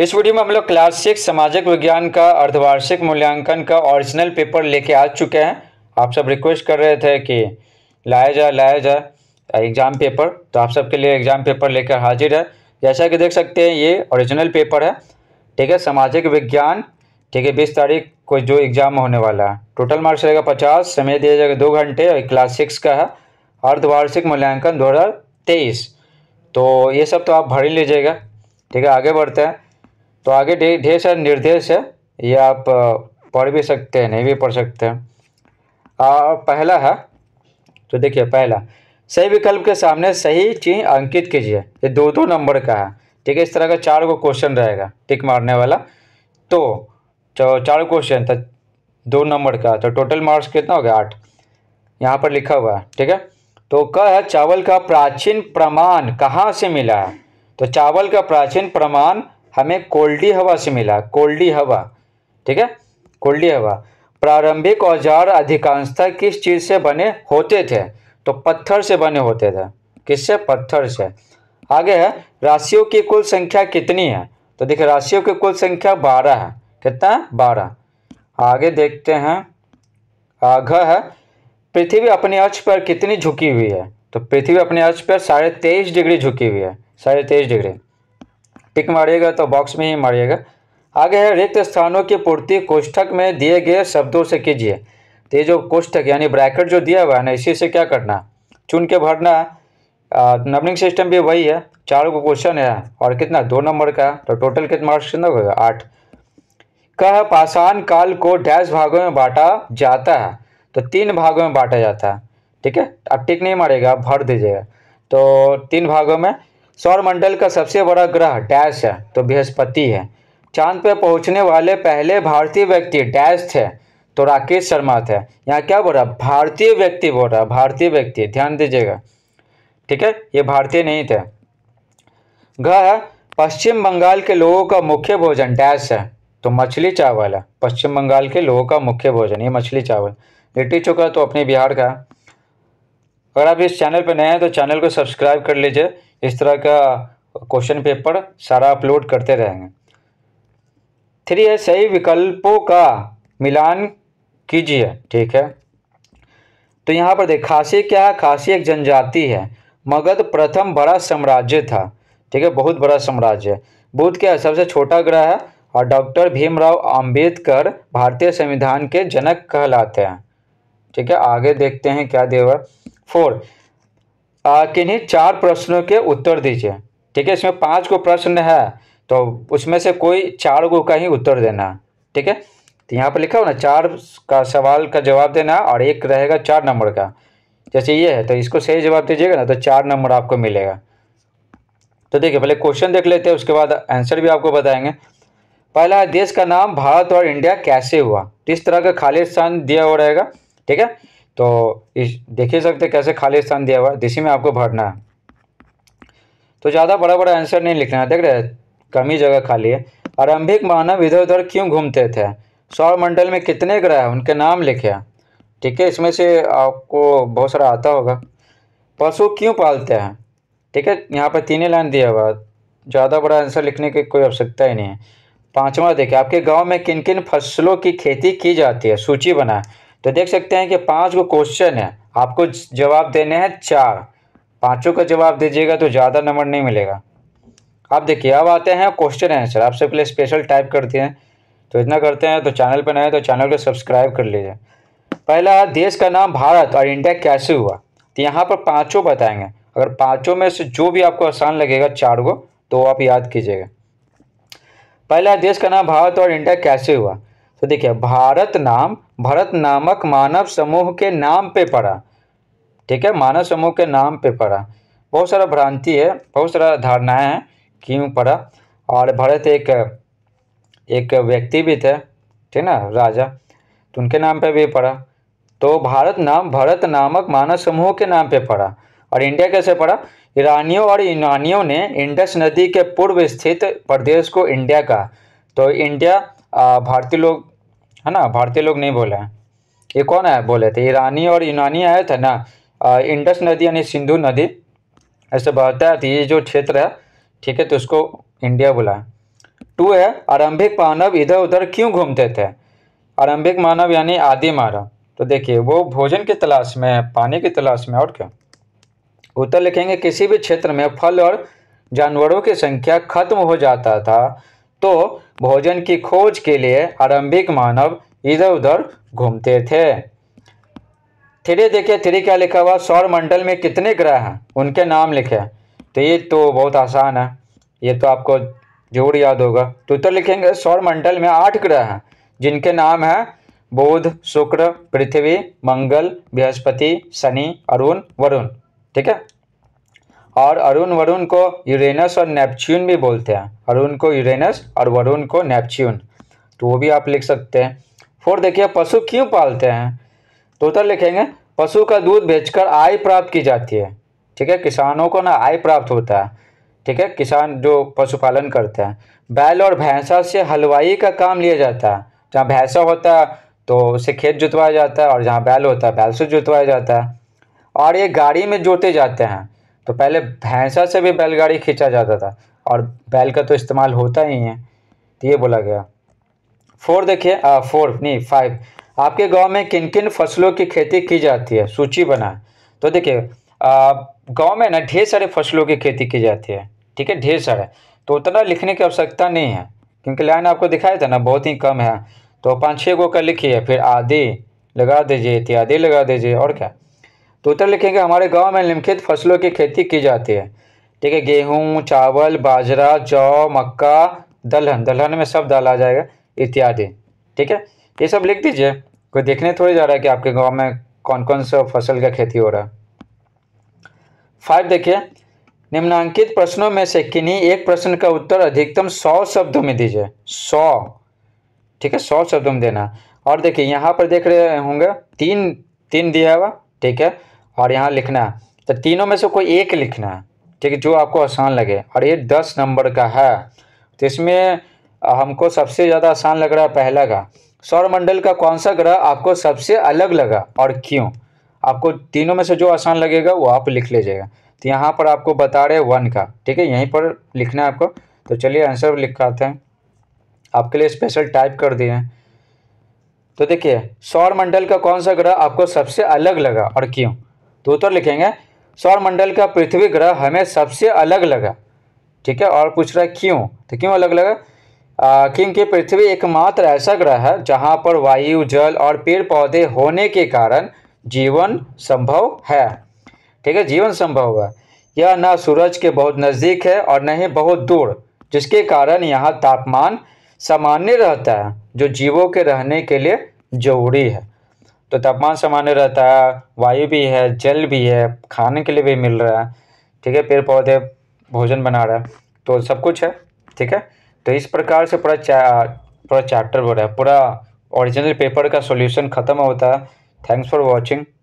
इस वीडियो में हम लोग क्लास सिक्स सामाजिक विज्ञान का अर्धवार्षिक मूल्यांकन का ओरिजिनल पेपर लेके आ चुके हैं आप सब रिक्वेस्ट कर रहे थे कि लाया जाए लाया जाए एग्ज़ाम पेपर तो आप सबके लिए एग्ज़ाम पेपर लेकर हाजिर है जैसा कि देख सकते हैं ये ओरिजिनल पेपर है ठीक है सामाजिक विज्ञान ठीक है बीस तारीख को जो एग्ज़ाम होने वाला है टोटल मार्क्स रहेगा पचास समय दिया जाएगा दो घंटे और क्लास सिक्स का है अर्धवार्षिक मूल्यांकन दो हज़ार तेईस तो ये सब तो आप भर ही लीजिएगा ठीक है आगे बढ़ते हैं तो आगे ढेर सारे निर्देश है ये आप पढ़ भी सकते हैं नहीं भी पढ़ सकते हैं आ, पहला है तो देखिए पहला सही विकल्प के सामने सही चिन्ह अंकित कीजिए ये दो दो नंबर का है ठीक है इस तरह का चार को क्वेश्चन रहेगा टिक मारने वाला तो, तो चार क्वेश्चन था तो दो नंबर का तो टोटल मार्क्स कितना हो गया आठ यहाँ पर लिखा हुआ है ठीक है तो क है चावल का प्राचीन प्रमाण कहाँ से मिला है तो चावल का प्राचीन प्रमाण हमें कोल्डी हवा से मिला कोल्डी हवा ठीक है कोल्डी हवा प्रारंभिक औजार अधिकांशतः किस चीज़ से बने होते थे तो पत्थर से बने होते थे किससे पत्थर से आगे है राशियों की कुल संख्या कितनी है तो देखिए राशियों की कुल संख्या बारह है कितना बारह आगे देखते हैं आग है पृथ्वी अपने अक्ष पर कितनी झुकी हुई है तो पृथ्वी अपने अक्ष पर साढ़े तेईस डिग्री झुकी हुई है साढ़े तेईस डिग्री टिक मारिएगा तो बॉक्स में ही मारिएगा आगे है रिक्त स्थानों की पूर्ति कोष्ठक में दिए गए शब्दों से कीजिए तो ये जो कोष्ठक यानी ब्रैकेट जो दिया हुआ है ना इसी से क्या करना चुन के भरना नंबरिंग सिस्टम भी वही है चार को क्वेश्चन है और कितना दो नंबर का तो टोटल कितना मार्क्स कितना होगा आठ कह पाषाण काल को डैश भागों में बांटा जाता है तो तीन भागों में बांटा जाता है ठीक है अब टिक नहीं मारेगा आप भर दीजिएगा तो तीन भागों में सौरमंडल का सबसे बड़ा ग्रह डैश है तो बृहस्पति है चांद पर पहुंचने वाले पहले भारतीय व्यक्ति डैश थे तो राकेश शर्मा थे यहाँ क्या बोल रहा भारतीय व्यक्ति बोल रहा भारतीय व्यक्ति ध्यान दीजिएगा ठीक है ये भारतीय नहीं थे ग्रह है पश्चिम बंगाल के लोगों का मुख्य भोजन डैश है तो मछली चावल है पश्चिम बंगाल के लोगों का मुख्य भोजन ये मछली चावल लिट्टी चोखा तो अपने बिहार का अगर आप इस चैनल पर नए हैं तो चैनल को सब्सक्राइब कर लीजिए इस तरह का क्वेश्चन पेपर सारा अपलोड करते रहेंगे थ्री है सही विकल्पों का मिलान कीजिए ठीक है तो यहाँ पर देख खासी क्या है खासी एक जनजाति है मगध प्रथम बड़ा साम्राज्य था ठीक है बहुत बड़ा साम्राज्य बुद्ध क्या है सबसे छोटा ग्रह है और डॉक्टर भीमराव अंबेडकर भारतीय संविधान के जनक कहलाते हैं ठीक है आगे देखते हैं क्या देवर फोर किन्हीं चार प्रश्नों के उत्तर दीजिए ठीक है इसमें पांच को प्रश्न है तो उसमें से कोई चार को का ही उत्तर देना ठीक है तो यहाँ पर लिखा हो ना चार का सवाल का जवाब देना और एक रहेगा चार नंबर का जैसे ये है तो इसको सही जवाब दीजिएगा ना तो चार नंबर आपको मिलेगा तो देखिए पहले क्वेश्चन देख लेते हैं उसके बाद आंसर भी आपको बताएंगे पहला है देश का नाम भारत और इंडिया कैसे हुआ किस इस तरह का खाली स्थान दिया हो रहेगा ठीक है तो इस देख ही सकते कैसे खाली स्थान दिया हुआ है इसी में आपको भरना है तो ज़्यादा बड़ा बड़ा आंसर नहीं लिखना है देख रहे कम ही जगह खाली है आरंभिक मानव इधर उधर क्यों घूमते थे सौरमंडल में कितने ग्रह हैं उनके नाम लिखे ठीक है इसमें से आपको बहुत सारा आता होगा पशु क्यों पालते हैं ठीक है यहाँ पर तीन ही लाइन दिया हुआ ज़्यादा बड़ा आंसर लिखने की कोई आवश्यकता ही नहीं है पाँचवा देखिए आपके गांव में किन किन फसलों की खेती की जाती है सूची बनाए तो देख सकते हैं कि पाँच को क्वेश्चन है आपको जवाब देने हैं चार पाँचों का जवाब दीजिएगा तो ज़्यादा नंबर नहीं मिलेगा आप देखिए अब आते हैं क्वेश्चन आंसर आपसे पहले स्पेशल टाइप करते हैं तो इतना करते हैं तो चैनल पर नए तो चैनल को सब्सक्राइब कर लीजिए पहला देश का नाम भारत और इंडिया कैसे हुआ तो यहाँ पर पाँचों बताएंगे अगर पाँचों में से जो भी आपको आसान लगेगा चार को तो आप याद कीजिएगा पहला देश का नाम भारत और इंडिया कैसे हुआ तो देखिए भारत नाम भरत नामक मानव समूह के नाम पे पड़ा ठीक है मानव समूह के नाम पे पड़ा बहुत सारा भ्रांति है बहुत सारा धारणाएं हैं क्यों पड़ा और भरत एक एक व्यक्ति भी थे ठीक ना राजा तो उनके नाम पे भी पड़ा तो भारत नाम भरत नामक मानव समूह के नाम पे पड़ा और इंडिया कैसे पड़ा ईरानियों और यूनानियों ने इंडस नदी के पूर्व स्थित प्रदेश को इंडिया कहा तो इंडिया भारतीय लोग है ना भारतीय लोग नहीं बोले हैं ये कौन आया बोले थे ईरानी और यूनानी आए थे ना इंडस नदी यानी सिंधु नदी ऐसे बहता है तो ये जो क्षेत्र है ठीक है तो उसको इंडिया बोला टू है आरंभिक मानव इधर उधर क्यों घूमते थे आरंभिक मानव यानी आदि मानव तो देखिए वो भोजन की तलाश में पानी की तलाश में और क्या उत्तर लिखेंगे किसी भी क्षेत्र में फल और जानवरों की संख्या खत्म हो जाता था तो भोजन की खोज के लिए आरंभिक मानव इधर उधर घूमते थे थ्री देखिए थ्री क्या लिखा हुआ सौर मंडल में कितने ग्रह हैं उनके नाम लिखे तो ये तो बहुत आसान है ये तो आपको जरूर याद होगा तो उत्तर लिखेंगे सौर मंडल में आठ ग्रह हैं जिनके नाम हैं बुध शुक्र पृथ्वी मंगल बृहस्पति शनि अरुण वरुण ठीक है और अरुण वरुण को यूरेनस और नेपच्यून भी बोलते हैं अरुण को यूरेनस और वरुण को नेपच्यून तो वो भी आप लिख सकते हैं फोर देखिए पशु क्यों पालते हैं तो उत्तर लिखेंगे पशु का दूध बेचकर आय प्राप्त की जाती है ठीक है किसानों को ना आय प्राप्त होता है ठीक है किसान जो पशुपालन करते हैं बैल और भैंसा से हलवाई का काम लिया जाता है जहाँ भैंसा होता है तो उसे खेत जुतवाया जाता है और जहाँ बैल होता है बैल से जुतवाया जाता है और ये गाड़ी में जोते जाते हैं तो पहले भैंसा से भी बैलगाड़ी खींचा जाता था और बैल का तो इस्तेमाल होता ही है तो ये बोला गया फोर देखिए फोर नहीं फाइव आपके गांव में किन किन फसलों की खेती की जाती है सूची बनाए तो देखिए गांव में ना ढेर सारे फसलों की खेती की जाती है ठीक है ढेर सारे तो उतना लिखने की आवश्यकता नहीं है क्योंकि लाइन आपको दिखाया था ना बहुत ही कम है तो पाँच छः गो का लिखिए फिर आदि लगा दीजिए इत्यादि लगा दीजिए और क्या तो उत्तर लिखेंगे हमारे गांव में निम्नलिखित फसलों की खेती की जाती है ठीक है गेहूँ चावल बाजरा जौ मक्का दलहन दलहन में सब दाल आ जाएगा इत्यादि ठीक है ये सब लिख दीजिए कोई देखने थोड़ी जा रहा है कि आपके गाँव में कौन कौन सा फसल का खेती हो रहा है फाइव देखिए निम्नांकित प्रश्नों में से किन्हीं एक प्रश्न का उत्तर अधिकतम सौ शब्दों में दीजिए सौ ठीक है सौ शब्दों में देना और देखिए यहाँ पर देख रहे होंगे तीन तीन दिया हुआ ठीक है और यहाँ लिखना तो तीनों में से कोई एक लिखना ठीक है जो आपको आसान लगे और ये दस नंबर का है तो इसमें हमको सबसे ज़्यादा आसान लग रहा है पहला का सौरमंडल का कौन सा ग्रह आपको सबसे अलग लगा और क्यों आपको तीनों में से जो आसान लगेगा वो आप लिख लीजिएगा तो यहाँ पर आपको बता रहे वन का ठीक है यहीं पर लिखना है आपको तो चलिए आंसर लिखाते हैं आपके लिए स्पेशल टाइप कर दिए हैं तो देखिए सौरमंडल का कौन सा ग्रह आपको सबसे अलग लगा और क्यों तो उत्तर लिखेंगे सौरमंडल का पृथ्वी ग्रह हमें सबसे अलग लगा ठीक है और पूछ रहा है क्यों तो क्यों अलग लगा क्योंकि पृथ्वी एकमात्र ऐसा ग्रह है जहाँ पर वायु जल और पेड़ पौधे होने के कारण जीवन संभव है ठीक है जीवन संभव है यह न सूरज के बहुत नज़दीक है और न ही बहुत दूर जिसके कारण यहाँ तापमान सामान्य रहता है जो जीवों के रहने के लिए जरूरी है तो तापमान सामान्य रहता है वायु भी है जल भी है खाने के लिए भी मिल रहा है ठीक है पेड़ पौधे भोजन बना रहा है तो सब कुछ है ठीक है तो इस प्रकार से पूरा चा पूरा चैप्टर हो रहा है पूरा ओरिजिनल पेपर का सॉल्यूशन ख़त्म होता है थैंक्स फॉर वॉचिंग